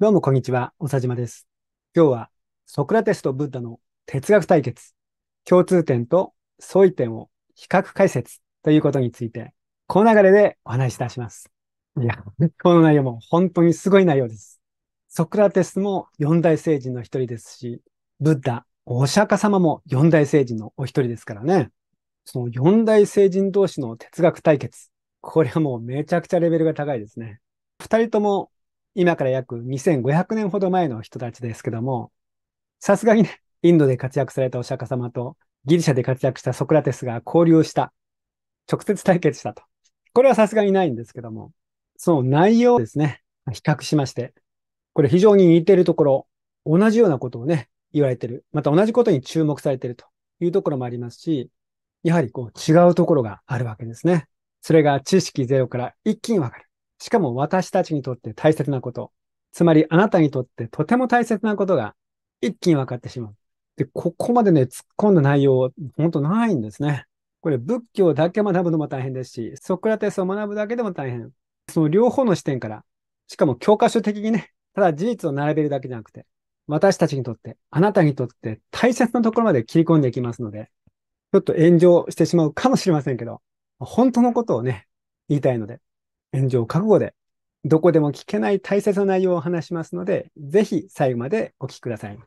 どうもこんにちは、おさじまです。今日はソクラテスとブッダの哲学対決、共通点と相違点を比較解説ということについて、この流れでお話しいたします。いや、この内容も本当にすごい内容です。ソクラテスも四大聖人の一人ですし、ブッダ、お釈迦様も四大聖人のお一人ですからね。その四大聖人同士の哲学対決、これはもうめちゃくちゃレベルが高いですね。二人とも今から約2500年ほど前の人たちですけども、さすがにね、インドで活躍されたお釈迦様とギリシャで活躍したソクラテスが交流した、直接対決したと。これはさすがにないんですけども、その内容ですね、比較しまして、これ非常に似ているところ、同じようなことをね、言われてる。また同じことに注目されてるというところもありますし、やはりこう違うところがあるわけですね。それが知識ゼロから一気にわかる。しかも私たちにとって大切なこと、つまりあなたにとってとても大切なことが一気に分かってしまう。で、ここまでね、突っ込んだ内容、ほんとないんですね。これ仏教だけ学ぶのも大変ですし、ソクラテスを学ぶだけでも大変。その両方の視点から、しかも教科書的にね、ただ事実を並べるだけじゃなくて、私たちにとって、あなたにとって大切なところまで切り込んでいきますので、ちょっと炎上してしまうかもしれませんけど、本当のことをね、言いたいので、炎上覚悟で、どこでも聞けない大切な内容を話しますので、ぜひ最後までお聞きください。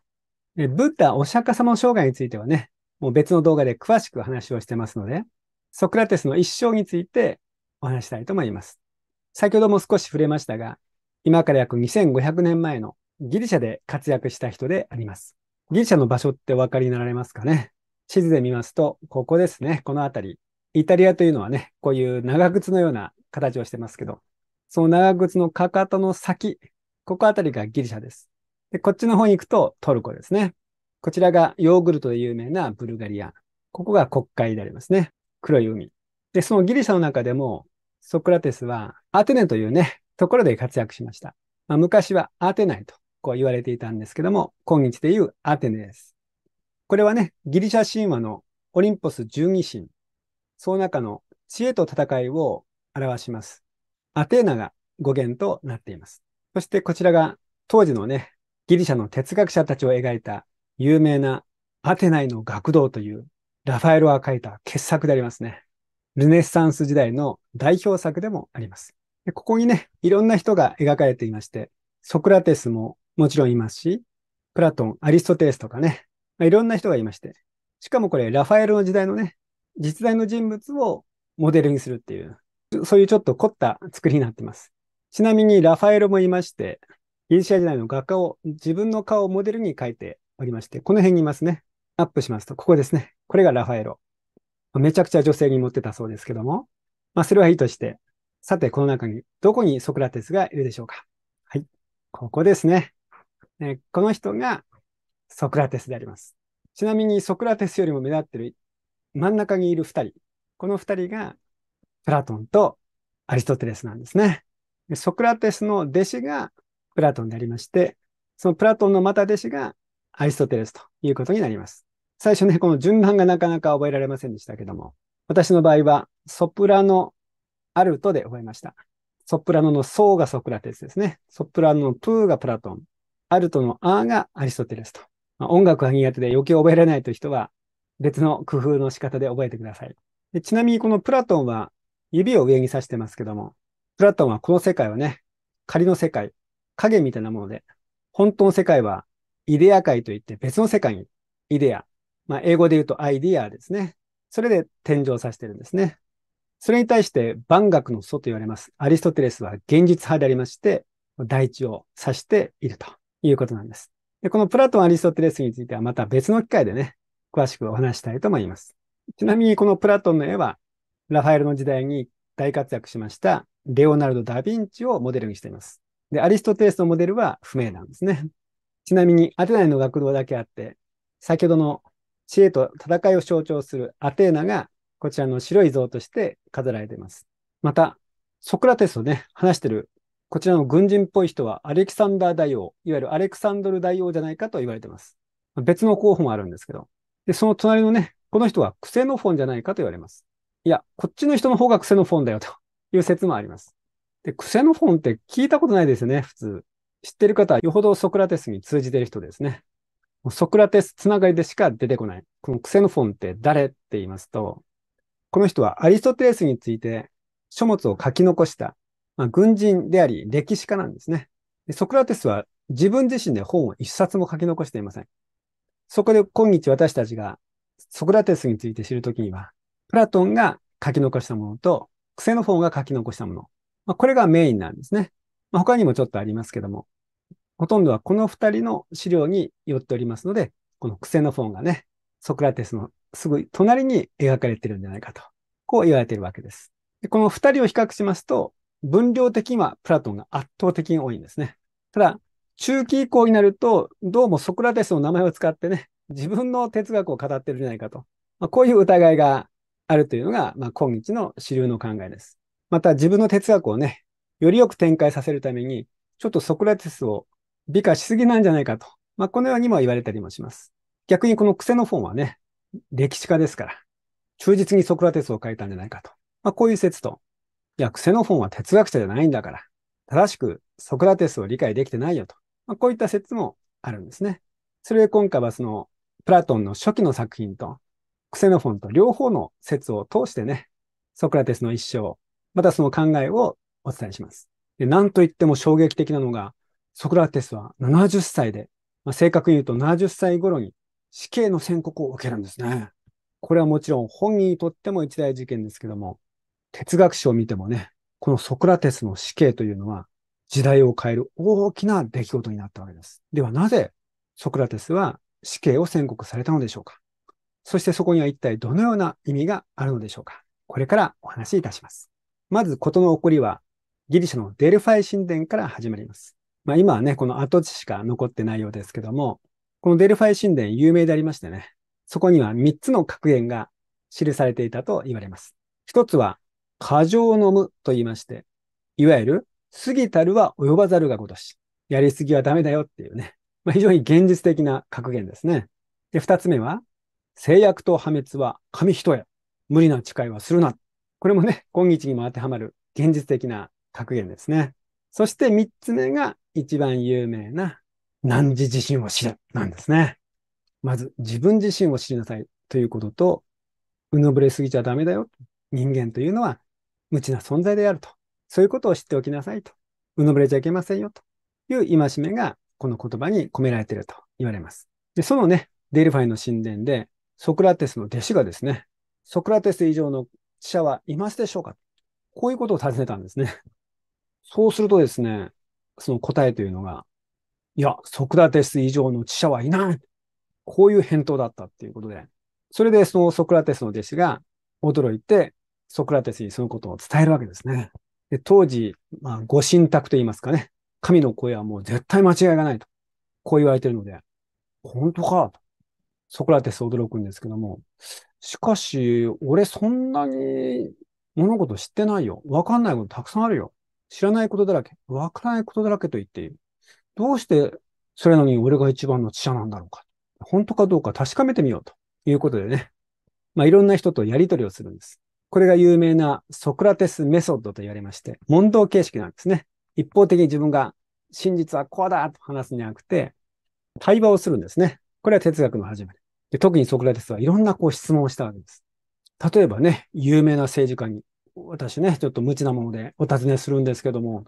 えブッダお釈迦様の生涯についてはね、もう別の動画で詳しく話をしてますので、ソクラテスの一生についてお話したいと思います。先ほども少し触れましたが、今から約2500年前のギリシャで活躍した人であります。ギリシャの場所ってお分かりになられますかね地図で見ますと、ここですね、この辺り。イタリアというのはね、こういう長靴のような形をしてますけど、その長靴のかかとの先、ここあたりがギリシャです。で、こっちの方に行くとトルコですね。こちらがヨーグルトで有名なブルガリア。ここが国会でありますね。黒い海。で、そのギリシャの中でも、ソクラテスはアテネというね、ところで活躍しました。まあ、昔はアテナイとこう言われていたんですけども、今日で言うアテネです。これはね、ギリシャ神話のオリンポス十二神、その中の知恵と戦いを表します。アテーナが語源となっています。そしてこちらが当時のね、ギリシャの哲学者たちを描いた有名なアテナイの学童というラファエロが書いた傑作でありますね。ルネッサンス時代の代表作でもあります。でここにね、いろんな人が描かれていまして、ソクラテスももちろんいますし、プラトン、アリストテレスとかね、まあ、いろんな人がいまして、しかもこれラファエロの時代のね、実在の人物をモデルにするっていうそういうちょっと凝った作りになっています。ちなみにラファエロもいまして、ギリシア時代の画家を自分の顔をモデルに描いておりまして、この辺にいますね。アップしますと、ここですね。これがラファエロ。めちゃくちゃ女性に持ってたそうですけども。まあ、それはいいとして、さて、この中にどこにソクラテスがいるでしょうか。はい。ここですね。ねこの人がソクラテスであります。ちなみにソクラテスよりも目立ってる真ん中にいる2人。この2人がプラトンとアリストテレスなんですね。ソクラテスの弟子がプラトンでありまして、そのプラトンのまた弟子がアリストテレスということになります。最初ね、この順番がなかなか覚えられませんでしたけども、私の場合はソプラノアルトで覚えました。ソプラノのソーがソクラテスですね。ソプラノのプーがプラトン。アルトのアーがアリストテレスと。まあ、音楽が苦手で余計覚えられないという人は別の工夫の仕方で覚えてください。ちなみにこのプラトンは指を上に指してますけども、プラトンはこの世界はね、仮の世界、影みたいなもので、本当の世界はイデア界といって別の世界にイデア、まあ、英語で言うとアイディアですね。それで天井させてるんですね。それに対して万学の祖と言われますアリストテレスは現実派でありまして、大地を指しているということなんです。でこのプラトン・アリストテレスについてはまた別の機会でね、詳しくお話したいと思います。ちなみにこのプラトンの絵はラファエルの時代に大活躍しました、レオナルド・ダ・ヴィンチをモデルにしています。で、アリストテレスのモデルは不明なんですね。ちなみに、アテナへの学童だけあって、先ほどの知恵と戦いを象徴するアテーナが、こちらの白い像として飾られています。また、ソクラテスをね、話してる、こちらの軍人っぽい人はアレキサンダー大王、いわゆるアレクサンドル大王じゃないかと言われています。別の候補もあるんですけど。で、その隣のね、この人はクセノフォンじゃないかと言われます。いや、こっちの人の方がクセノフォンだよと いう説もあります。で、クセノフォンって聞いたことないですよね、普通。知ってる方はよほどソクラテスに通じてる人ですね。ソクラテスつながりでしか出てこない。このクセノフォンって誰って言いますと、この人はアリストテレスについて書物を書き残した、まあ、軍人であり歴史家なんですねで。ソクラテスは自分自身で本を一冊も書き残していません。そこで今日私たちがソクラテスについて知るときには、プラトンが書き残したものと、クセノフォンが書き残したもの。まあ、これがメインなんですね。まあ、他にもちょっとありますけども、ほとんどはこの二人の資料によっておりますので、このクセノフォンがね、ソクラテスのすぐ隣に描かれてるんじゃないかと、こう言われているわけです。でこの二人を比較しますと、分量的にはプラトンが圧倒的に多いんですね。ただ、中期以降になると、どうもソクラテスの名前を使ってね、自分の哲学を語ってるんじゃないかと、まあ、こういう疑いがあるというのが、まあ、今日の主流の考えです。また自分の哲学をね、よりよく展開させるために、ちょっとソクラテスを美化しすぎなんじゃないかと、まあ、このようにも言われたりもします。逆にこのクセノフォンはね、歴史家ですから、忠実にソクラテスを書いたんじゃないかと。まあ、こういう説と、いや、クセノフォンは哲学者じゃないんだから、正しくソクラテスを理解できてないよと。まあ、こういった説もあるんですね。それで今回はその、プラトンの初期の作品と、クセノフォンと両方の説を通してね、ソクラテスの一生、またその考えをお伝えします。でと言っても衝撃的なのが、ソクラテスは70歳で、まあ、正確に言うと70歳頃に死刑の宣告を受けるんですね。これはもちろん本人にとっても一大事件ですけども、哲学史を見てもね、このソクラテスの死刑というのは時代を変える大きな出来事になったわけです。ではなぜソクラテスは死刑を宣告されたのでしょうかそしてそこには一体どのような意味があるのでしょうかこれからお話しいたします。まず、事の起こりは、ギリシャのデルファイ神殿から始まります。まあ、今はね、この跡地しか残ってないようですけども、このデルファイ神殿有名でありましてね、そこには3つの格言が記されていたと言われます。一つは、過剰のむと言いまして、いわゆる、過ぎたるは及ばざるがごとし、やりすぎはダメだよっていうね、まあ、非常に現実的な格言ですね。で、二つ目は、制約と破滅は紙一重。無理な誓いはするな。これもね、今日にも当てはまる現実的な格言ですね。そして三つ目が一番有名な、何時自身を知るなんですね。まず自分自身を知りなさいということと、うぬぶれすぎちゃダメだよ。人間というのは無知な存在であると。そういうことを知っておきなさいと。うぬぶれちゃいけませんよという戒めがこの言葉に込められていると言われます。で、そのね、デルファイの神殿でソクラテスの弟子がですね、ソクラテス以上の記者はいますでしょうかこういうことを尋ねたんですね。そうするとですね、その答えというのが、いや、ソクラテス以上の知者はいないこういう返答だったっていうことで、それでそのソクラテスの弟子が驚いて、ソクラテスにそのことを伝えるわけですね。で当時、まあ、ご神託と言いますかね、神の声はもう絶対間違いがないと、こう言われてるので、本当かと。ソクラテス驚くんですけども、しかし、俺そんなに物事知ってないよ。わかんないことたくさんあるよ。知らないことだらけ。わからないことだらけと言っている。どうしてそれなのに俺が一番の知者なんだろうか。本当かどうか確かめてみようということでね。まあ、いろんな人とやりとりをするんです。これが有名なソクラテスメソッドと言われまして、問答形式なんですね。一方的に自分が真実はこうだと話すんじゃなくて、対話をするんですね。これは哲学の始まり。で特にソクラテスはいろんなこう質問をしたわけです。例えばね、有名な政治家に、私ね、ちょっと無知なものでお尋ねするんですけども、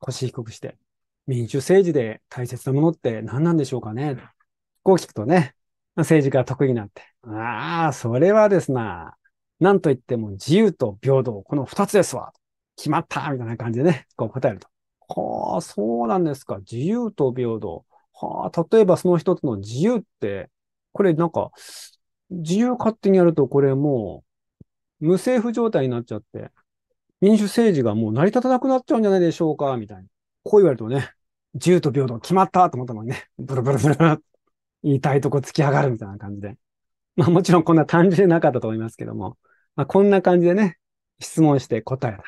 腰低くして、民主政治で大切なものって何なんでしょうかねこう聞くとね、政治家得意なんて。ああ、それはですな。なんといっても自由と平等、この二つですわ。決まったみたいな感じでね、こう答えると。はあ、そうなんですか。自由と平等。はあ、例えばその一つの自由って、これなんか、自由勝手にやるとこれもう、無政府状態になっちゃって、民主政治がもう成り立たなくなっちゃうんじゃないでしょうか、みたいな。こう言われるとね、自由と平等決まったと思ったのにね、ブルブルブルブル、言いたいとこ突き上がるみたいな感じで。まあもちろんこんな単純でなかったと思いますけども、まあこんな感じでね、質問して答えた。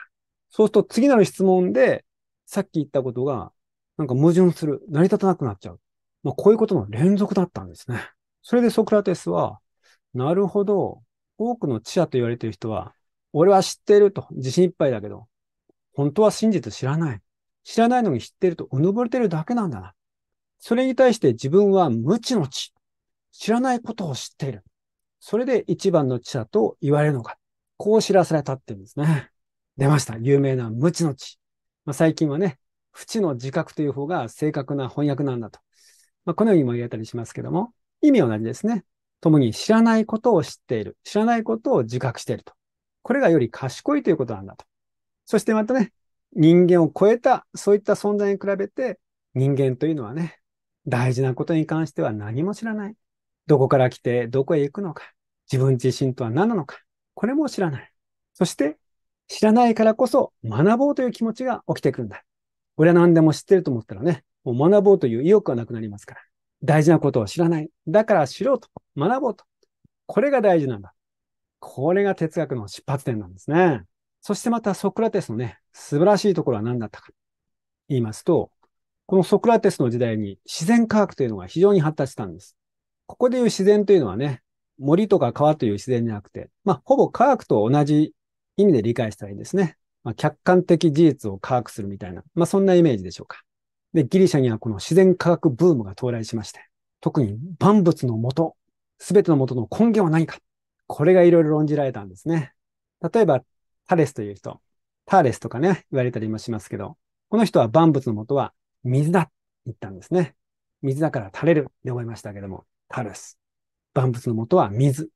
そうすると次なる質問で、さっき言ったことが、なんか矛盾する。成り立たなくなっちゃう。まあ、こういうことの連続だったんですね。それでソクラテスは、なるほど、多くの知者と言われている人は、俺は知っていると、自信いっぱいだけど、本当は真実知らない。知らないのに知っていると、うぬぼれてるだけなんだな。それに対して自分は無知の知。知らないことを知っている。それで一番の知者と言われるのか。こう知らされたっていうんですね。出ました。有名な無知の知。まあ、最近はね、不知の自覚という方が正確な翻訳なんだと。まあ、このようにも言えたりしますけども、意味は同じですね。共に知らないことを知っている。知らないことを自覚していると。これがより賢いということなんだと。そしてまたね、人間を超えた、そういった存在に比べて、人間というのはね、大事なことに関しては何も知らない。どこから来て、どこへ行くのか。自分自身とは何なのか。これも知らない。そして、知らないからこそ学ぼうという気持ちが起きてくるんだ。俺は何でも知ってると思ったらね、もう学ぼうという意欲がなくなりますから。大事なことを知らない。だから知ろうと。学ぼうと。これが大事なんだ。これが哲学の出発点なんですね。そしてまたソクラテスのね、素晴らしいところは何だったか。言いますと、このソクラテスの時代に自然科学というのが非常に発達したんです。ここでいう自然というのはね、森とか川という自然じゃなくて、まあ、ほぼ科学と同じ意味で理解したらいいんですね。まあ、客観的事実を科学するみたいな、まあ、そんなイメージでしょうか。で、ギリシャにはこの自然科学ブームが到来しまして、特に万物の元、すべての元の根源は何か、これがいろいろ論じられたんですね。例えば、タレスという人、ターレスとかね、言われたりもしますけど、この人は万物の元は水だ言ったんですね。水だから垂れるで思いましたけども、タレス。万物の元は水。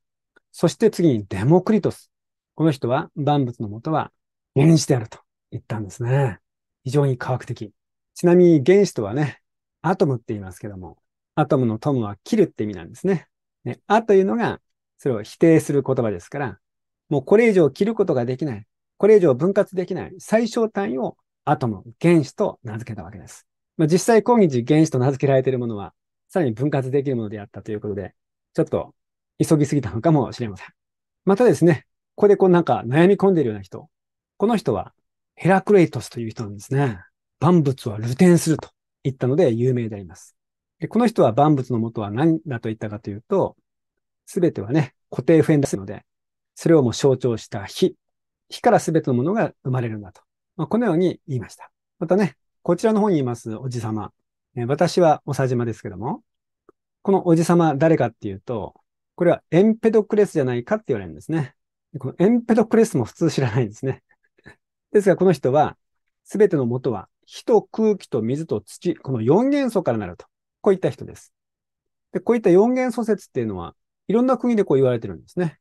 そして次にデモクリトス。この人は万物の元は原子であると言ったんですね。非常に科学的。ちなみに原子とはね、アトムって言いますけども、アトムのトムは切るって意味なんですね。ねあというのが、それを否定する言葉ですから、もうこれ以上切ることができない、これ以上分割できない最小単位をアトム、原子と名付けたわけです。まあ、実際今日原子と名付けられているものは、さらに分割できるものであったということで、ちょっと急ぎすぎたのかもしれません。またですね、ここでこうなんか悩み込んでいるような人、この人はヘラクレイトスという人なんですね。万物は流転すると言ったので有名であります。でこの人は万物のもとは何だと言ったかというと、すべてはね、固定不変ですので、それをもう象徴した火。火からすべてのものが生まれるんだと。まあ、このように言いました。またね、こちらの方にいますおじさま。え私はおさじまですけども、このおじさま誰かっていうと、これはエンペドクレスじゃないかって言われるんですね。このエンペドクレスも普通知らないんですね。ですが、この人は、すべてのもとは火と空気と水と土、この4元素からなると。こういった人です。で、こういった4元素説っていうのは、いろんな国でこう言われてるんですね。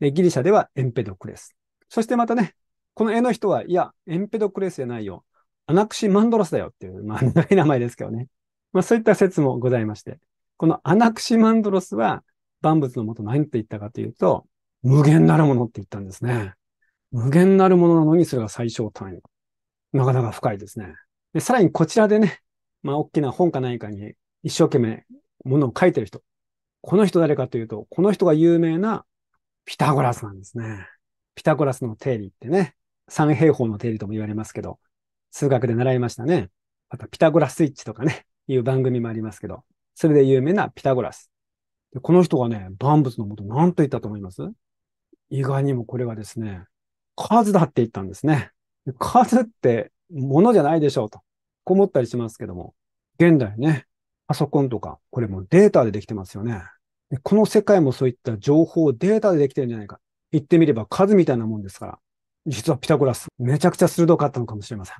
で、ギリシャではエンペドクレス。そしてまたね、この絵の人は、いや、エンペドクレスじゃないよ。アナクシマンドロスだよっていう、まあ、長い名前ですけどね。まあ、そういった説もございまして。このアナクシマンドロスは、万物のもと何と言ったかというと、無限なるものって言ったんですね。無限なるものなのにそれが最小単位。なかなか深いですね。で、さらにこちらでね、まあ、大きな本か何かに一生懸命ものを書いてる人。この人誰かというと、この人が有名なピタゴラスなんですね。ピタゴラスの定理ってね、三平方の定理とも言われますけど、数学で習いましたね。あと、ピタゴラスイッチとかね、いう番組もありますけど、それで有名なピタゴラス。でこの人がね、万物のもと何と言ったと思います意外にもこれがですね、数だって言ったんですね。数ってものじゃないでしょうと、こう思ったりしますけども、現代ね、パソコンとか、これもデータでできてますよね。でこの世界もそういった情報、をデータでできてるんじゃないか。言ってみれば数みたいなもんですから、実はピタゴラス、めちゃくちゃ鋭かったのかもしれません。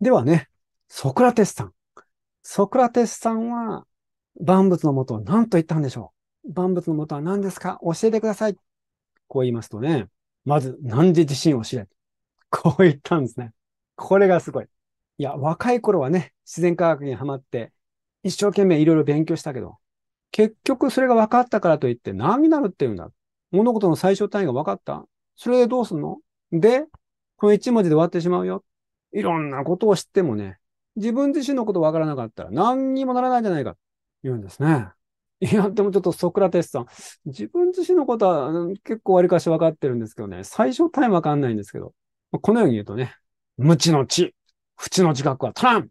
ではね、ソクラテスさん。ソクラテスさんは、万物のもとは何と言ったんでしょう万物のもとは何ですか教えてください。こう言いますとね、まず、何時自身を知れ。こう言ったんですね。これがすごい。いや、若い頃はね、自然科学にはまって、一生懸命いろいろ勉強したけど、結局それが分かったからといって何になるっていうんだ。物事の最小単位が分かったそれでどうすんので、この一文字で終わってしまうよ。いろんなことを知ってもね、自分自身のこと分からなかったら何にもならないんじゃないか、言うんですね。いや、でもちょっとソクラテスさん、自分自身のことは結構わりかし分かってるんですけどね、最小単位分かんないんですけど、このように言うとね、無知の知、不知の自覚は足らん。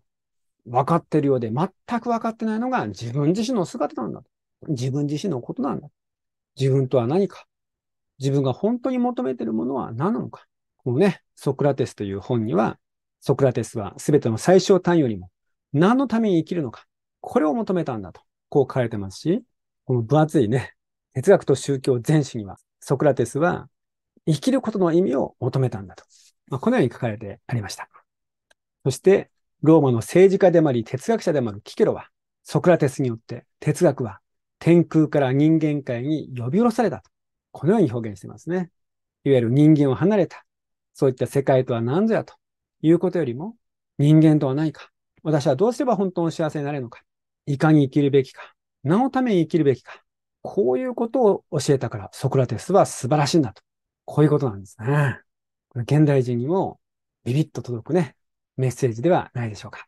分かってるようで全く分かってないのが自分自身の姿なんだ。自分自身のことなんだ。自分とは何か。自分が本当に求めてるものは何なのか。このね、ソクラテスという本には、ソクラテスは全ての最小単位よりも何のために生きるのか。これを求めたんだと、こう書かれてますし、この分厚いね、哲学と宗教全史には、ソクラテスは生きることの意味を求めたんだと。このように書かれてありました。そして、ローマの政治家でもあり哲学者でもあるキケロは、ソクラテスによって哲学は天空から人間界に呼び下ろされたと、このように表現してますね。いわゆる人間を離れた、そういった世界とは何ぞやということよりも、人間とは何か、私はどうすれば本当の幸せになれるのか、いかに生きるべきか、何のために生きるべきか、こういうことを教えたからソクラテスは素晴らしいんだと、こういうことなんですね。現代人にもビビッと届くね、メッセージではないでしょうか。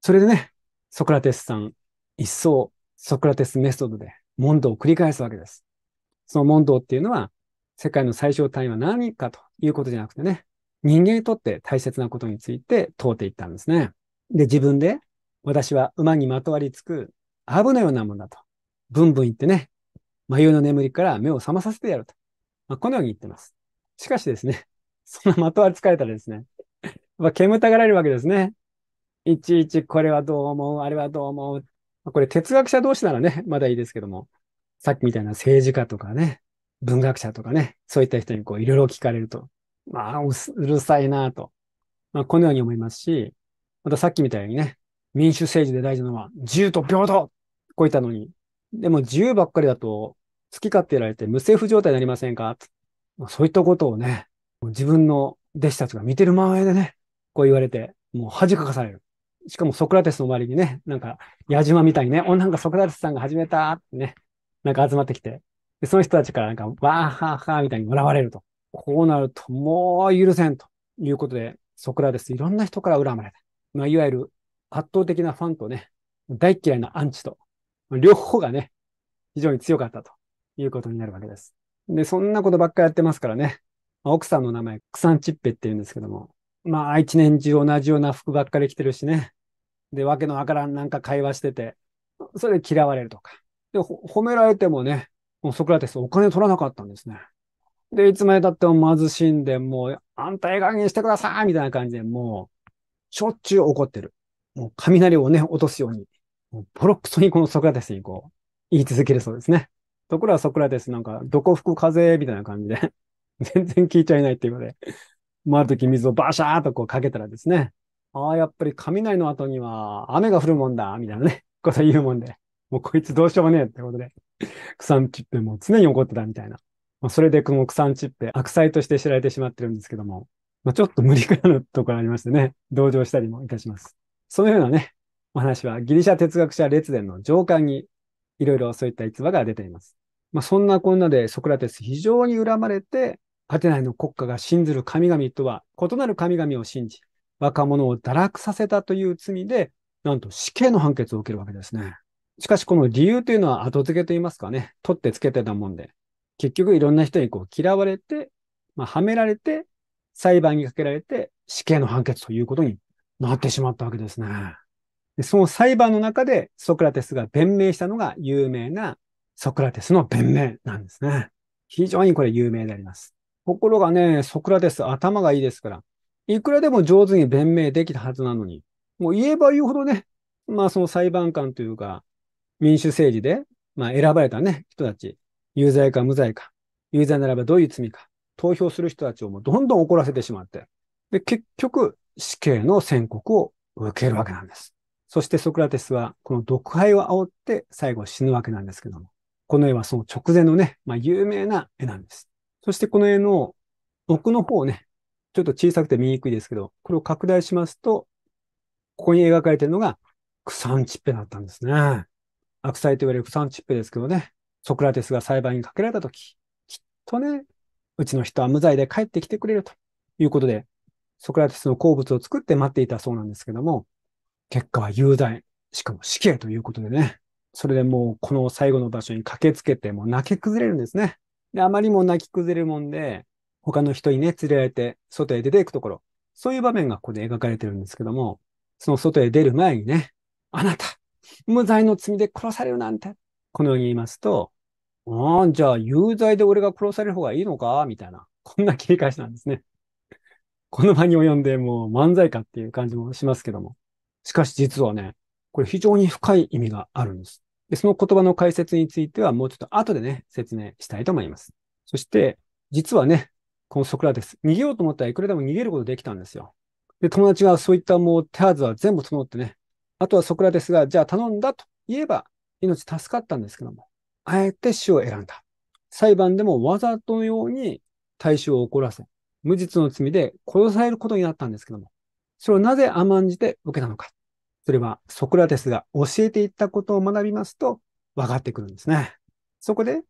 それでね、ソクラテスさん、一層ソクラテスメソッドで問答を繰り返すわけです。その問答っていうのは、世界の最小単位は何かということじゃなくてね、人間にとって大切なことについて問うていったんですね。で、自分で、私は馬にまとわりつく、アブのようなもんだと。ブンブン言ってね、眉の眠りから目を覚まさせてやると。まあ、このように言ってます。しかしですね、その的は疲れたらですね、まあ、煙たがられるわけですね。いちいちこれはどう思う、あれはどう思う。これ哲学者同士ならね、まだいいですけども、さっきみたいな政治家とかね、文学者とかね、そういった人にこういろいろ聞かれると、まあ、うるさいなと、まあ、このように思いますし、またさっきみたいにね、民主政治で大事なのは自由と平等こういったのに、でも自由ばっかりだと好き勝手やられて無政府状態になりませんか、まあ、そういったことをね、自分の弟子たちが見てる前でね、こう言われて、もう恥かかされる。しかもソクラテスの周りにね、なんか、矢島みたいにね、お、なんかソクラテスさんが始めたってね、なんか集まってきて、でその人たちからなんか、わーはーはーみたいに笑われると。こうなると、もう許せんということで、ソクラテス、いろんな人から恨まれた。まあ、いわゆる圧倒的なファンとね、大嫌いなアンチと、両方がね、非常に強かったということになるわけです。で、そんなことばっかやってますからね、奥さんの名前、クサンチッペって言うんですけども、まあ、一年中同じような服ばっかり着てるしね。で、わけのわからんなんか会話してて、それで嫌われるとか。で、褒められてもね、もうソクラテスお金取らなかったんですね。で、いつまで経っても貧しいんで、もう、あんたええ加減してくださいみたいな感じで、もう、しょっちゅう怒ってる。もう、雷をね、落とすように、もうボロクソにこのソクラテスにこう、言い続けるそうですね。ところがソクラテスなんか、どこ吹く風みたいな感じで全然聞いちゃいないっていうので、まあ、ある時水をバシャーとこうかけたらですね、ああ、やっぱり雷の後には雨が降るもんだ、みたいなね、こと言うもんで、もうこいつどうしようもねえってことで、クサンチッペも常に怒ってたみたいな。まあ、それでこのクサンチッペ、悪妻として知られてしまってるんですけども、まあ、ちょっと無理からのところありましてね、同情したりもいたします。そのようなね、お話はギリシャ哲学者列伝の上巻にいろいろそういった逸話が出ています。まあ、そんなこんなでソクラテス非常に恨まれて、アテナイの国家が信ずる神々とは異なる神々を信じ、若者を堕落させたという罪で、なんと死刑の判決を受けるわけですね。しかしこの理由というのは後付けと言いますかね、取ってつけてたもんで、結局いろんな人にこう嫌われて、まあ、はめられて、裁判にかけられて死刑の判決ということになってしまったわけですね。でその裁判の中でソクラテスが弁明したのが有名なソクラテスの弁明なんですね。非常にこれ有名であります。ところがね、ソクラテス、頭がいいですから、いくらでも上手に弁明できたはずなのに、もう言えば言うほどね、まあその裁判官というか、民主政治で、まあ選ばれたね、人たち、有罪か無罪か、有罪ならばどういう罪か、投票する人たちをもうどんどん怒らせてしまって、で、結局、死刑の宣告を受けるわけなんです。そしてソクラテスは、この毒杯を煽って最後死ぬわけなんですけども、この絵はその直前のね、まあ有名な絵なんです。そしてこの絵の奥の方ね、ちょっと小さくて見にくいですけど、これを拡大しますと、ここに描かれているのがクサンチッペだったんですね。悪妻と言われるクサンチッペですけどね、ソクラテスが裁判にかけられたとき、きっとね、うちの人は無罪で帰ってきてくれるということで、ソクラテスの好物を作って待っていたそうなんですけども、結果は有罪、しかも死刑ということでね、それでもうこの最後の場所に駆けつけて、もう泣き崩れるんですね。で、あまりも泣き崩れるもんで、他の人にね、連れられて、外へ出ていくところ。そういう場面がここで描かれてるんですけども、その外へ出る前にね、あなた、無罪の罪で殺されるなんて、このように言いますと、ああ、じゃあ有罪で俺が殺される方がいいのかみたいな、こんな切り返しなんですね。この場に及んでもう漫才かっていう感じもしますけども。しかし実はね、これ非常に深い意味があるんです。で、その言葉の解説についてはもうちょっと後でね、説明したいと思います。そして、実はね、このソクラテス、逃げようと思ったらいくらでも逃げることできたんですよ。で、友達がそういったもう手はずは全部整ってね、あとはソクラテスが、じゃあ頼んだと言えば、命助かったんですけども、あえて死を選んだ。裁判でもわざとのように対象を怒らせ、無実の罪で殺されることになったんですけども、それをなぜ甘んじて受けたのか。それはソクラテスが教えていったことを学びますと分かってくるんですね。そこで、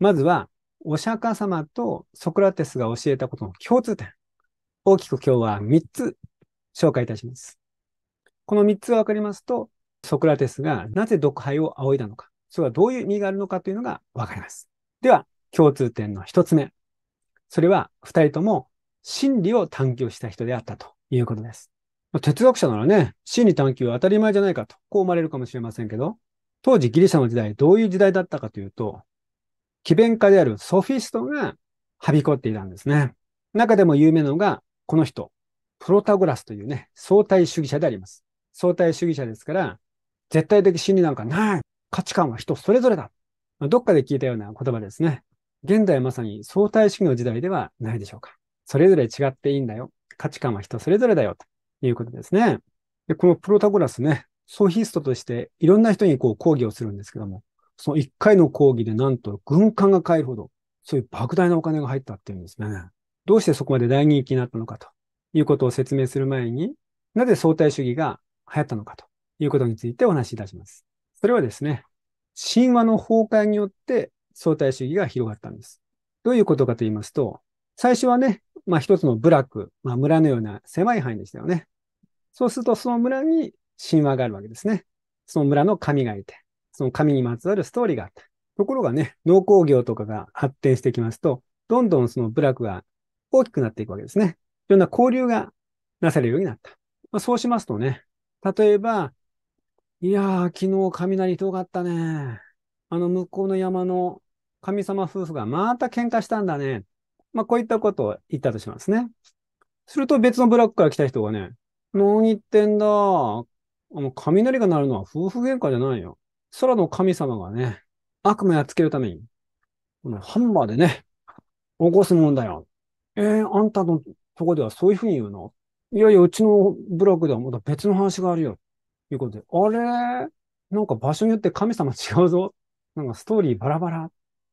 まずはお釈迦様とソクラテスが教えたことの共通点。大きく今日は3つ紹介いたします。この3つが分かりますと、ソクラテスがなぜ毒杯を仰いだのか、それはどういう意味があるのかというのが分かります。では、共通点の1つ目。それは2人とも真理を探求した人であったということです。哲学者ならね、真理探求は当たり前じゃないかと、こう生まれるかもしれませんけど、当時ギリシャの時代、どういう時代だったかというと、奇弁家であるソフィストがはびこっていたんですね。中でも有名なのが、この人、プロタゴラスというね、相対主義者であります。相対主義者ですから、絶対的真理なんかない。価値観は人それぞれだ。どっかで聞いたような言葉ですね。現在まさに相対主義の時代ではないでしょうか。それぞれ違っていいんだよ。価値観は人それぞれだよ。ということですね。でこのプロタゴラスね、ソフィストとしていろんな人にこう講義をするんですけども、その1回の講義でなんと軍艦が買えるほど、そういう莫大なお金が入ったっていうんですね。どうしてそこまで大人気になったのかということを説明する前に、なぜ相対主義が流行ったのかということについてお話しいたします。それはですね、神話の崩壊によって相対主義が広がったんです。どういうことかと言いますと、最初はね、まあ一つの部落、まあ村のような狭い範囲でしたよね。そうするとその村に神話があるわけですね。その村の神がいて、その神にまつわるストーリーがあった。ところがね、農工業とかが発展してきますと、どんどんその部落が大きくなっていくわけですね。いろんな交流がなされるようになった。まあ、そうしますとね、例えば、いやー、昨日雷遠かったね。あの向こうの山の神様夫婦がまた喧嘩したんだね。まあ、こういったことを言ったとしますね。すると別のブ落ックから来た人がね、何言ってんだ。あの、雷が鳴るのは夫婦喧嘩じゃないよ。空の神様がね、悪魔やっつけるために、このハンマーでね、起こすもんだよ。えー、あんたのとこではそういうふうに言うのいやいや、うちの部落ではまた別の話があるよ。いうことで、あれなんか場所によって神様違うぞ。なんかストーリーバラバラ。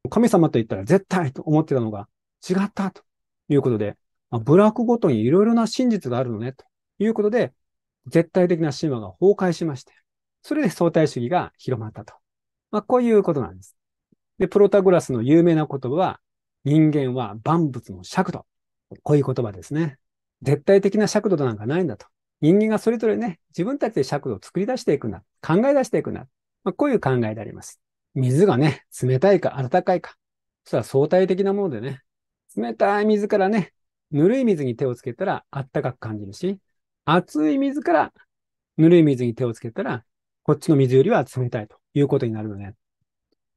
神様と言ったら絶対と思ってたのが違ったということで、まあ、部落ごとにいろいろな真実があるのね、ということで、絶対的な神話が崩壊しまして、それで相対主義が広まったと。まあ、こういうことなんです。で、プロタゴラスの有名な言葉は、人間は万物の尺度。こういう言葉ですね。絶対的な尺度なんかないんだと。人間がそれぞれね、自分たちで尺度を作り出していくんだ。考え出していくんだ。まあ、こういう考えであります。水がね、冷たいか暖かいか。それは相対的なものでね、冷たい水からね、ぬるい水に手をつけたら暖かく感じるし、熱い水からぬるい水に手をつけたら、こっちの水よりは冷たいということになるので、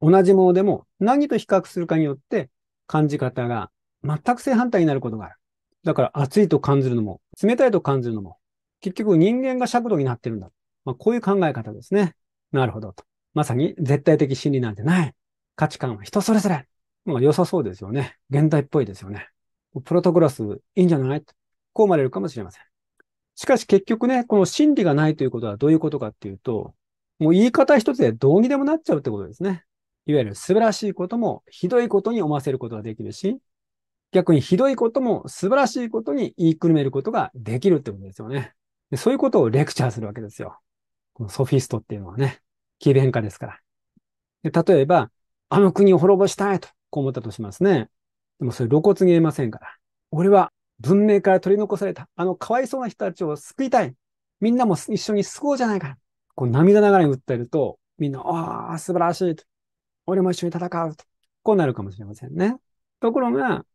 同じものでも何と比較するかによって感じ方が全く正反対になることがある。だから熱いと感じるのも、冷たいと感じるのも、結局人間が尺度になってるんだ。まあ、こういう考え方ですね。なるほどと。まさに絶対的真理なんてない。価値観は人それぞれ。まあ、良さそうですよね。現代っぽいですよね。プロトクラスいいんじゃないとこう思われるかもしれません。しかし結局ね、この真理がないということはどういうことかっていうと、もう言い方一つでどうにでもなっちゃうってことですね。いわゆる素晴らしいこともひどいことに思わせることができるし、逆にひどいことも素晴らしいことに言いくるめることができるってことですよね。そういうことをレクチャーするわけですよ。このソフィストっていうのはね、奇弁家ですから。で例えば、あの国を滅ぼしたいと、こう思ったとしますね。でもそれ露骨に言えませんから。俺は文明から取り残された、あの、かわいそうな人たちを救いたい。みんなも一緒に救おうじゃないか。こう、涙ながらに訴えると、みんな、ああ、素晴らしいと。俺も一緒に戦うと。こうなるかもしれませんね。ところが、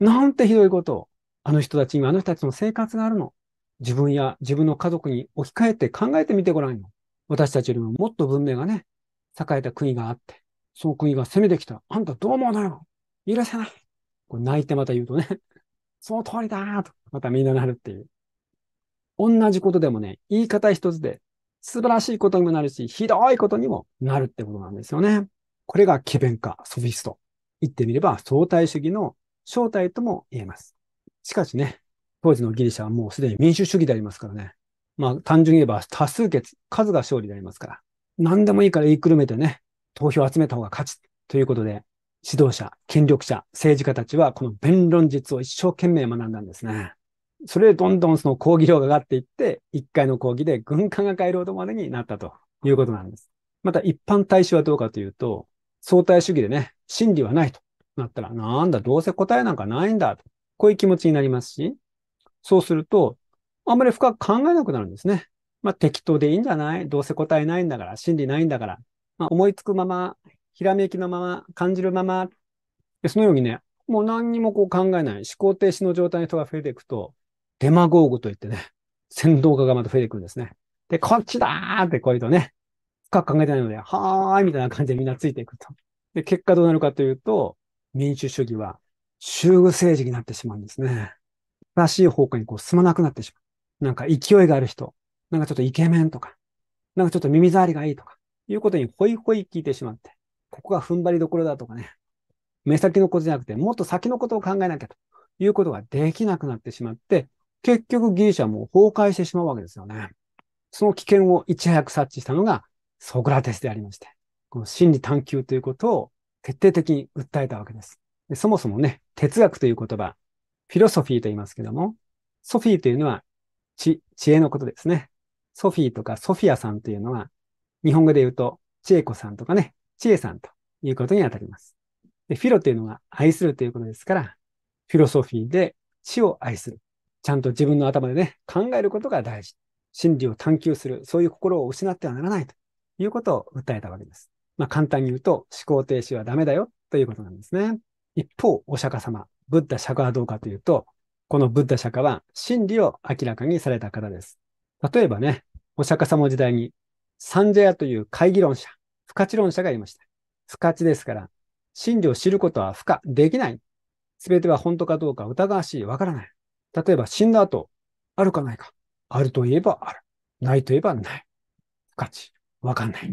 なんてひどいことを、あの人たちにあの人たちの生活があるの。自分や自分の家族に置き換えて考えてみてごらんよ。私たちよりももっと文明がね、栄えた国があって、その国が攻めてきた。あんたどう思うのよ許せない。これ泣いてまた言うとねその通りだと、またみんななるっていう。同じことでもね、言い方一つで、素晴らしいことにもなるし、ひどいことにもなるってことなんですよね。これがベ弁化、ソフィスト。言ってみれば相対主義の正体とも言えます。しかしね、当時のギリシャはもうすでに民主主義でありますからね。まあ単純に言えば多数決、数が勝利でありますから。何でもいいから言いくるめてね、投票を集めた方が勝ちということで、指導者、権力者、政治家たちはこの弁論術を一生懸命学んだんですね。それでどんどんその講義量が上がっていって、一回の講義で軍艦が帰るほどまでになったということなんです。また一般大衆はどうかというと、相対主義でね、真理はないとなったら、なんだ、どうせ答えなんかないんだと、こういう気持ちになりますし、そうすると、あんまり深く考えなくなるんですね。まあ適当でいいんじゃないどうせ答えないんだから、真理ないんだから、まあ思いつくままひらめきのまま、感じるまま、でそのようにね、もう何にもこう考えない、思考停止の状態の人が増えていくと、デマゴーグといってね、先導家がまた増えていくんですね。で、こっちだーってこういうとね、深く考えてないので、はーいみたいな感じでみんなついていくと。で、結果どうなるかというと、民主主義は修具政治になってしまうんですね。正しい方向にこう進まなくなってしまう。なんか勢いがある人、なんかちょっとイケメンとか、なんかちょっと耳障りがいいとか、いうことにホイホイ聞いてしまって、ここが踏ん張りどころだとかね、目先のことじゃなくて、もっと先のことを考えなきゃということができなくなってしまって、結局ギリシャも崩壊してしまうわけですよね。その危険をいち早く察知したのがソクラテスでありまして、この真理探求ということを徹底的に訴えたわけです。でそもそもね、哲学という言葉、フィロソフィーと言いますけども、ソフィーというのは知、知恵のことですね。ソフィーとかソフィアさんというのは、日本語で言うと、知恵子さんとかね、知恵さんということにあたります。でフィロというのは愛するということですから、フィロソフィーで知を愛する。ちゃんと自分の頭でね、考えることが大事。真理を探求する。そういう心を失ってはならないということを訴えたわけです。まあ簡単に言うと、思考停止はダメだよということなんですね。一方、お釈迦様、ブッダ釈迦はどうかというと、このブッダ釈迦は真理を明らかにされた方です。例えばね、お釈迦様時代にサンジェアという会議論者、不可知論者がいました。不可知ですから、真理を知ることは不可、できない。すべては本当かどうか疑わしい、わからない。例えば死んだ後、あるかないか。あるといえばある。ないといえばない。不可知。わかんない。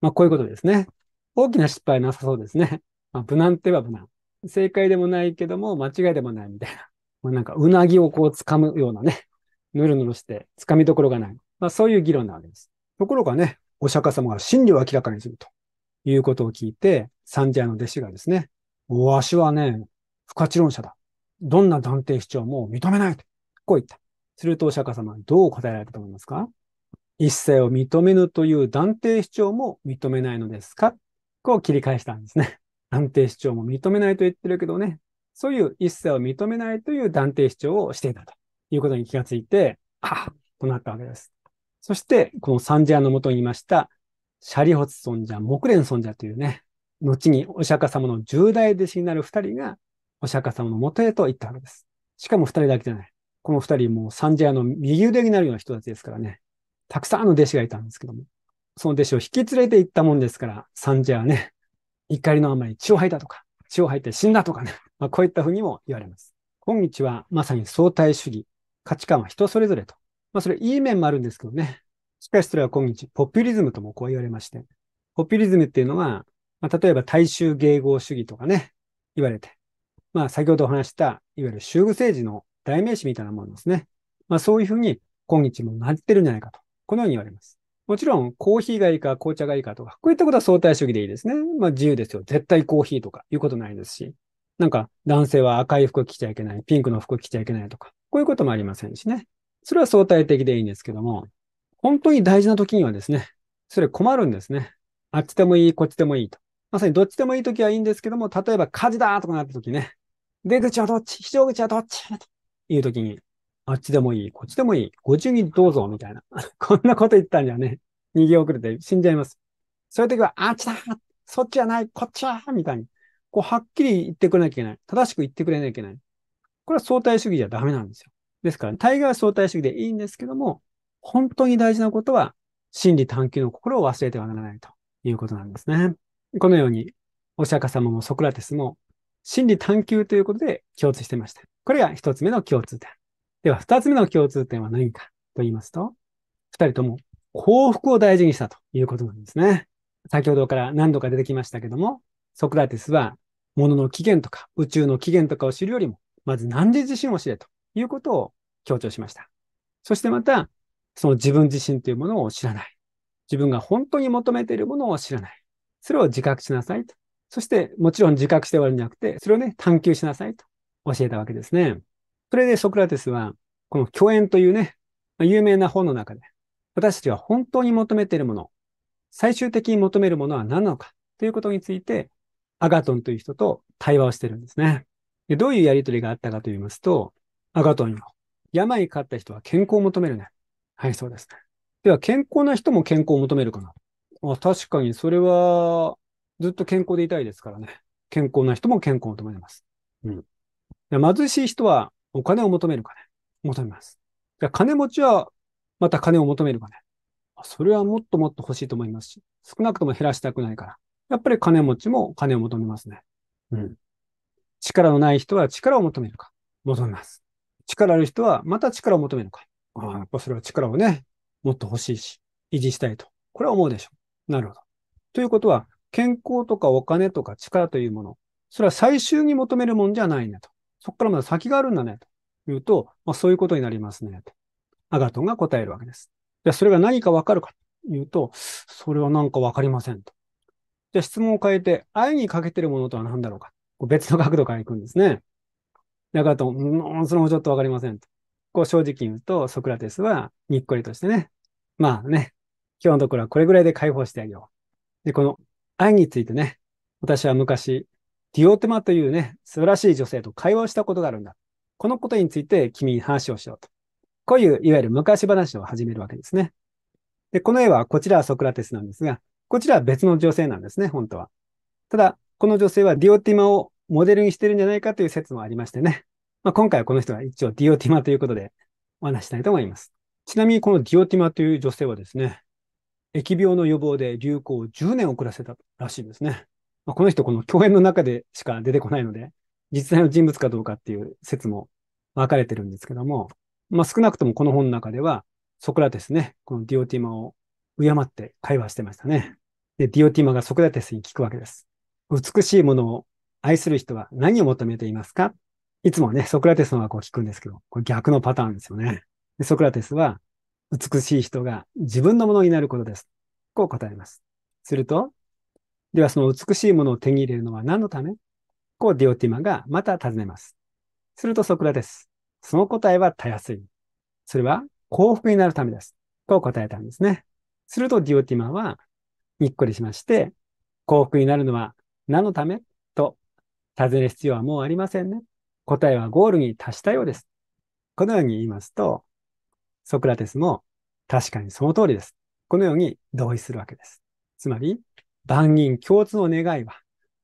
まあ、こういうことですね。大きな失敗なさそうですね。まあ、無難って言えば無難。正解でもないけども、間違いでもないみたいな。まあ、なんか、うなぎをこう掴むようなね、ぬるぬるして、掴みどころがない。まあ、そういう議論なわけです。ところがね、お釈迦様が真理を明らかにするということを聞いて、三世の弟子がですね、わしはね、不可知論者だ。どんな断定主張も認めないと。こう言った。するとお釈迦様、どう答えられたと思いますか一切を認めぬという断定主張も認めないのですかこう切り返したんですね。断定主張も認めないと言ってるけどね、そういう一切を認めないという断定主張をしていたということに気がついて、ああ、となったわけです。そして、このサンジャーのもとにいました、シャリホツ尊者、木蓮尊者というね、後にお釈迦様の重大弟子になる二人が、お釈迦様のもとへと行ったわけです。しかも二人だけじゃない。この二人もサンジャーの右腕になるような人たちですからね、たくさんの弟子がいたんですけども、その弟子を引き連れて行ったもんですから、サンジャーはね、怒りのあまり血を吐いたとか、血を吐いて死んだとかね、まあ、こういったふうにも言われます。今日はまさに相対主義、価値観は人それぞれとまあ、それいい面もあるんですけどね。しかしそれは今日、ポピュリズムともこう言われまして、ポピュリズムっていうのは、まあ、例えば大衆迎合主義とかね、言われて、まあ、先ほどお話した、いわゆる修具政治の代名詞みたいなものですね。まあ、そういうふうに今日もなってるんじゃないかと、このように言われます。もちろん、コーヒーがいいか、紅茶がいいかとか、こういったことは相対主義でいいですね。まあ、自由ですよ。絶対コーヒーとかいうことないですし、なんか、男性は赤い服着ちゃいけない、ピンクの服着ちゃいけないとか、こういうこともありませんしね。それは相対的でいいんですけども、本当に大事な時にはですね、それ困るんですね。あっちでもいい、こっちでもいいと。まさにどっちでもいい時はいいんですけども、例えば火事だとかなった時ね、出口はどっち非常口はどっちという時に、あっちでもいい、こっちでもいい、ご自由にどうぞ、みたいな。こんなこと言ったんじゃね、逃げ遅れて死んじゃいます。そういう時は、あっちだそっちじゃないこっちはみたいに。こう、はっきり言ってくれなきゃいけない。正しく言ってくれなきゃいけない。これは相対主義じゃダメなんですよ。ですから、大概は相対主義でいいんですけども、本当に大事なことは、真理探求の心を忘れてはならないということなんですね。このように、お釈迦様もソクラテスも、真理探求ということで共通してました。これが一つ目の共通点。では、二つ目の共通点は何かと言いますと、二人とも幸福を大事にしたということなんですね。先ほどから何度か出てきましたけども、ソクラテスは、物の起源とか宇宙の起源とかを知るよりも、まず何で自身を知れということを強調しました。そしてまた、その自分自身というものを知らない。自分が本当に求めているものを知らない。それを自覚しなさいと。そして、もちろん自覚して終わるんじゃなくて、それをね、探求しなさいと教えたわけですね。それでソクラテスは、この共演というね、有名な本の中で、私たちは本当に求めているもの、最終的に求めるものは何なのかということについて、アガトンという人と対話をしてるんですね。でどういうやりとりがあったかと言いますと、アガトンよ、病かった人は健康を求めるね。はい、そうですでは、健康な人も健康を求めるかな。あ確かに、それは、ずっと健康でいたいですからね。健康な人も健康を求めます。うん。貧しい人はお金を求めるかね。求めます。じゃ金持ちはまた金を求めるかね。それはもっともっと欲しいと思いますし、少なくとも減らしたくないから。やっぱり金持ちも金を求めますね。うん。力のない人は力を求めるか。求めます。力ある人はまた力を求めるのか。ああ、やっぱそれは力をね、もっと欲しいし、維持したいと。これは思うでしょう。なるほど。ということは、健康とかお金とか力というもの、それは最終に求めるもんじゃないねと。そこからまだ先があるんだねと言うと、まあ、そういうことになりますねと。アガトンが答えるわけです。じゃあそれが何かわかるかというと、それはなんかわかりませんと。じゃあ質問を変えて、愛にかけてるものとは何だろうか。別の角度からいくんですね。ラガトン、うん、それもちょっとわかりませんと。こう正直言うと、ソクラテスはにっこりとしてね、まあね、今日のところはこれぐらいで解放してあげよう。で、この愛についてね、私は昔、ディオテマというね、素晴らしい女性と会話をしたことがあるんだ。このことについて君に話をしようと。こういう、いわゆる昔話を始めるわけですね。で、この絵は、こちらはソクラテスなんですが、こちらは別の女性なんですね、本当は。ただ、この女性はディオティマをモデルにしてるんじゃないかという説もありましてね。まあ、今回はこの人は一応ディオティマということでお話したいと思います。ちなみにこのディオティマという女性はですね、疫病の予防で流行を10年遅らせたらしいですね。まあ、この人、この共演の中でしか出てこないので、実際の人物かどうかっていう説も分かれてるんですけども、まあ、少なくともこの本の中では、ソクラテスね、このディオティマを敬って会話してましたね。で、ディオティマがソクラテスに聞くわけです。美しいものを愛する人は何を求めていますかいつもね、ソクラテスのはこう聞くんですけど、これ逆のパターンですよね。ソクラテスは、美しい人が自分のものになることです。こう答えます。すると、ではその美しいものを手に入れるのは何のためこうディオティマがまた尋ねます。するとソクラテス、その答えはたやすい。それは幸福になるためです。こう答えたんですね。するとディオティマはにっこりしまして、幸福になるのは何のため尋ねる必要はもうありませんね。答えはゴールに達したようです。このように言いますと、ソクラテスも確かにその通りです。このように同意するわけです。つまり、万人共通の願いは、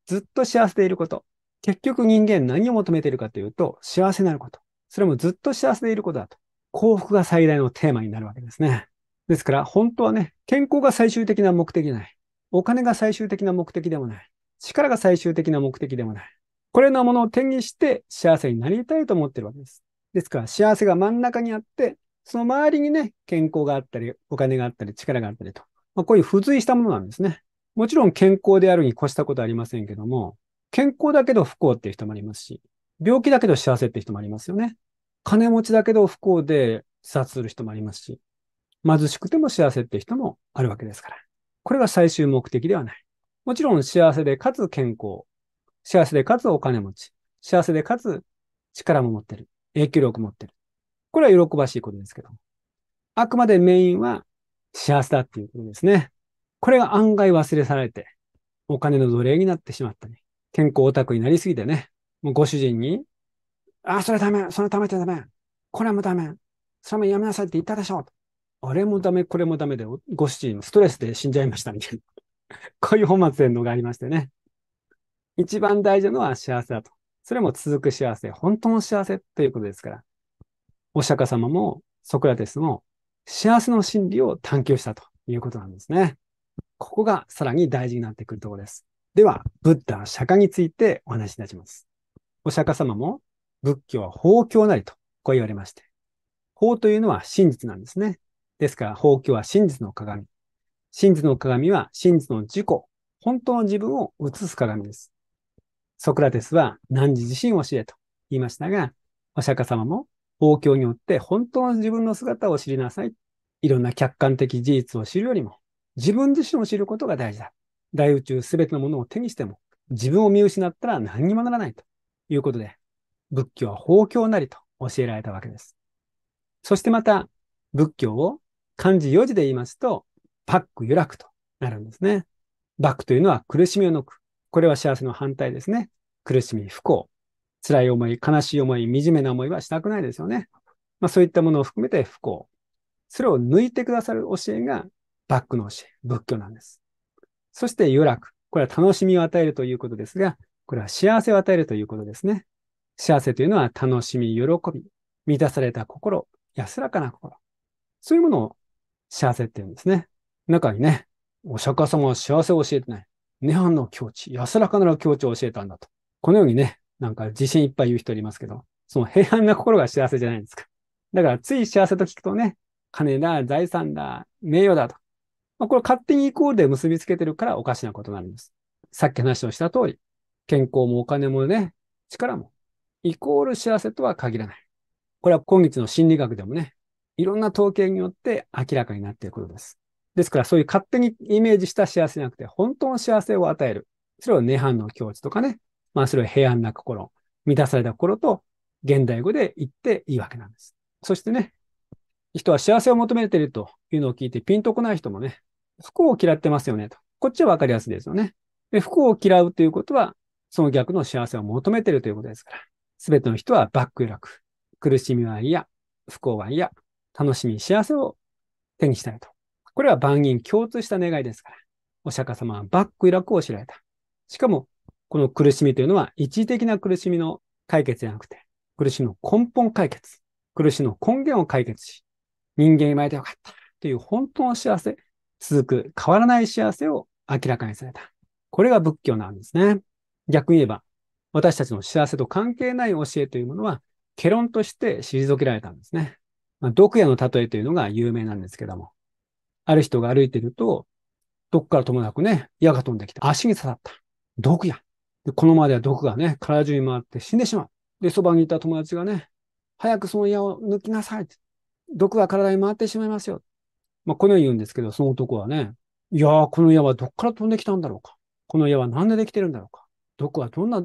ずっと幸せでいること。結局人間何を求めているかというと、幸せになること。それもずっと幸せでいることだと。幸福が最大のテーマになるわけですね。ですから、本当はね、健康が最終的な目的でない。お金が最終的な目的でもない。力が最終的な目的でもない。これのものを手にして幸せになりたいと思ってるわけです。ですから、幸せが真ん中にあって、その周りにね、健康があったり、お金があったり、力があったりと。まあ、こういう付随したものなんですね。もちろん健康であるに越したことはありませんけども、健康だけど不幸っていう人もありますし、病気だけど幸せっていう人もありますよね。金持ちだけど不幸で自殺する人もありますし、貧しくても幸せっていう人もあるわけですから。これが最終目的ではない。もちろん幸せで、かつ健康。幸せでかつお金持ち。幸せでかつ力も持ってる。影響力持ってる。これは喜ばしいことですけども。あくまでメインは幸せだっていうことですね。これが案外忘れされて、お金の奴隷になってしまったり、健康オタクになりすぎてね、もうご主人に、あ、それダメ、それダメってダメ、これもダメ、それもやめなさいって言ったでしょ。あれもダメ、これもダメで、ご主人ストレスで死んじゃいましたみたいな。こういう本末転倒がありましてね。一番大事なのは幸せだと。それも続く幸せ、本当の幸せということですから。お釈迦様もソクラテスも幸せの真理を探求したということなんですね。ここがさらに大事になってくるところです。では、ブッダ、釈迦についてお話しいたします。お釈迦様も仏教は法教なりとこう言われまして、法というのは真実なんですね。ですから、法教は真実の鏡。真実の鏡は真実の自己、本当の自分を映す鏡です。ソクラテスは何時自身を知れと言いましたが、お釈迦様も応教によって本当の自分の姿を知りなさい。いろんな客観的事実を知るよりも、自分自身を知ることが大事だ。大宇宙すべてのものを手にしても、自分を見失ったら何にもならないということで、仏教は法教なりと教えられたわけです。そしてまた、仏教を漢字4字で言いますと、パック由楽となるんですね。バックというのは苦しみをのく、これは幸せの反対ですね。苦しみ、不幸、辛い思い、悲しい思い、惨めな思いはしたくないですよね。まあ、そういったものを含めて不幸。それを抜いてくださる教えがバックの教え、仏教なんです。そして余楽。これは楽しみを与えるということですが、これは幸せを与えるということですね。幸せというのは楽しみ、喜び、満たされた心、安らかな心。そういうものを幸せって言うんですね。中にね、お釈迦様は幸せを教えてない。涅槃の境地、安らかなる境地を教えたんだと。このようにね、なんか自信いっぱい言う人いますけど、その平安な心が幸せじゃないですか。だからつい幸せと聞くとね、金だ、財産だ、名誉だと。まあ、これ勝手にイコールで結びつけてるからおかしなことになります。さっき話をした通り、健康もお金もね、力も、イコール幸せとは限らない。これは今日の心理学でもね、いろんな統計によって明らかになっていることです。ですから、そういう勝手にイメージした幸せじゃなくて、本当の幸せを与える。それを涅槃の境地とかね。まあ、それを平安な心、満たされた心と、現代語で言っていいわけなんです。そしてね、人は幸せを求めているというのを聞いて、ピンとこない人もね、不幸を嫌ってますよね、と。こっちはわかりやすいですよね。で不幸を嫌うということは、その逆の幸せを求めているということですから。すべての人はバック楽。苦しみは嫌、不幸は嫌、楽しみ、幸せを手にしたいと。これは万人共通した願いですから、お釈迦様はバックイラクを知られた。しかも、この苦しみというのは一時的な苦しみの解決じゃなくて、苦しみの根本解決、苦しみの根源を解決し、人間に生まれてよかったという本当の幸せ、続く変わらない幸せを明らかにされた。これが仏教なんですね。逆に言えば、私たちの幸せと関係ない教えというものは、ケロンとして退けられたんですね。まあ、毒矢の例えというのが有名なんですけども、ある人が歩いてると、どっからともなくね、矢が飛んできて、足に刺さった。毒や。でこのままでは毒がね、体中に回って死んでしまう。で、そばにいた友達がね、早くその矢を抜きなさい。毒が体に回ってしまいますよ。まあ、このように言うんですけど、その男はね、いやー、この矢はどっから飛んできたんだろうか。この矢は何でできてるんだろうか。毒はどんな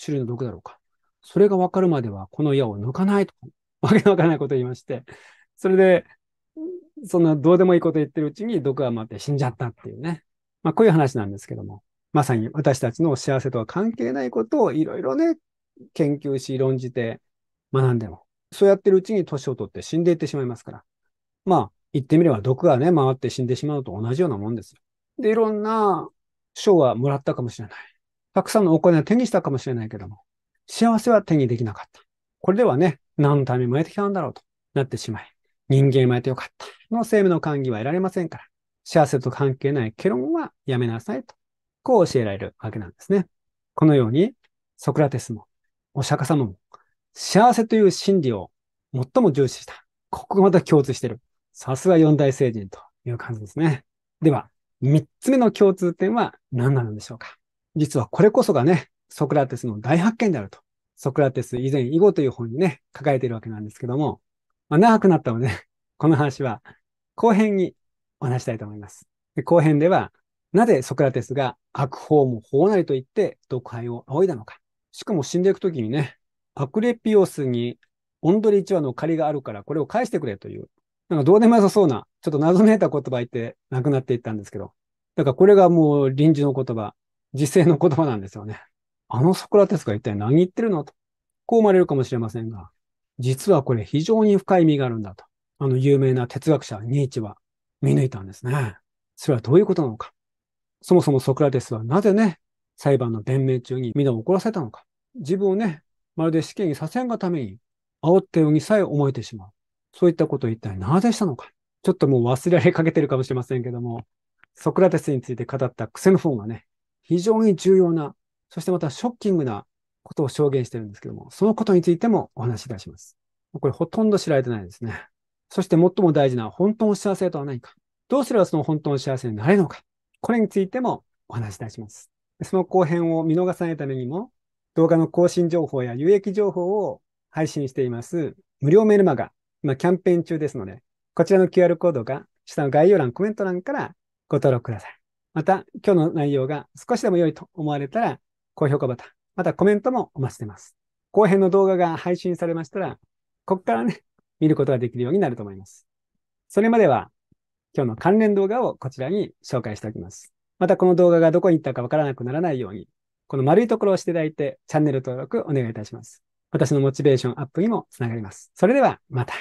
種類の毒だろうか。それがわかるまでは、この矢を抜かないと。わけのわからないことを言いまして。それで、そんなどうでもいいこと言ってるうちに毒が回って死んじゃったっていうね。まあ、こういう話なんですけども。まさに私たちの幸せとは関係ないことをいろいろね、研究し、論じて学んでも。そうやってるうちに年を取って死んでいってしまいますから。まあ、言ってみれば毒がね、回って死んでしまうと同じようなもんですよ。で、いろんな賞はもらったかもしれない。たくさんのお金を手にしたかもしれないけども、幸せは手にできなかった。これではね、何のために燃えてきたんだろうとなってしまい。人間生まれてよかった。の生命の管理は得られませんから、幸せと関係ない結論はやめなさいと、こう教えられるわけなんですね。このように、ソクラテスも、お釈迦様も、幸せという真理を最も重視した。ここがまた共通してる。さすが四大聖人という感じですね。では、三つ目の共通点は何なのでしょうか実はこれこそがね、ソクラテスの大発見であると。ソクラテス以前以後という本にね、書かれているわけなんですけども、まあ、長くなったので、この話は後編にお話したいと思います。後編では、なぜソクラテスが悪法も法なりと言って独敗を仰いだのか。しかも死んでいくときにね、アクレピオスにオンドリチ話の借りがあるからこれを返してくれという、なんかどうでもよさそうな、ちょっと謎めいた言葉言ってなくなっていったんですけど、だからこれがもう臨時の言葉、時勢の言葉なんですよね。あのソクラテスが一体何言ってるのと、こう思われるかもしれませんが、実はこれ非常に深い意味があるんだと、あの有名な哲学者ニーチは見抜いたんですね。それはどういうことなのか。そもそもソクラテスはなぜね、裁判の弁明中に皆を怒らせたのか。自分をね、まるで死刑にさせんがために、煽ったようにさえ思えてしまう。そういったことを一体なぜしたのか。ちょっともう忘れられかけてるかもしれませんけども、ソクラテスについて語った癖の方がね、非常に重要な、そしてまたショッキングなことを証言してるんですけども、そのことについてもお話しいたします。これほとんど知られてないですね。そして最も大事な本当の幸せとは何か。どうすればその本当の幸せになれるのか。これについてもお話しいたします。その後編を見逃さないためにも、動画の更新情報や有益情報を配信しています、無料メルマガ、今キャンペーン中ですので、こちらの QR コードが下の概要欄、コメント欄からご登録ください。また、今日の内容が少しでも良いと思われたら、高評価ボタン、またコメントもお待ちしてます。後編の動画が配信されましたら、ここからね、見ることができるようになると思います。それまでは、今日の関連動画をこちらに紹介しておきます。またこの動画がどこに行ったかわからなくならないように、この丸いところを押していただいて、チャンネル登録お願いいたします。私のモチベーションアップにもつながります。それでは、また。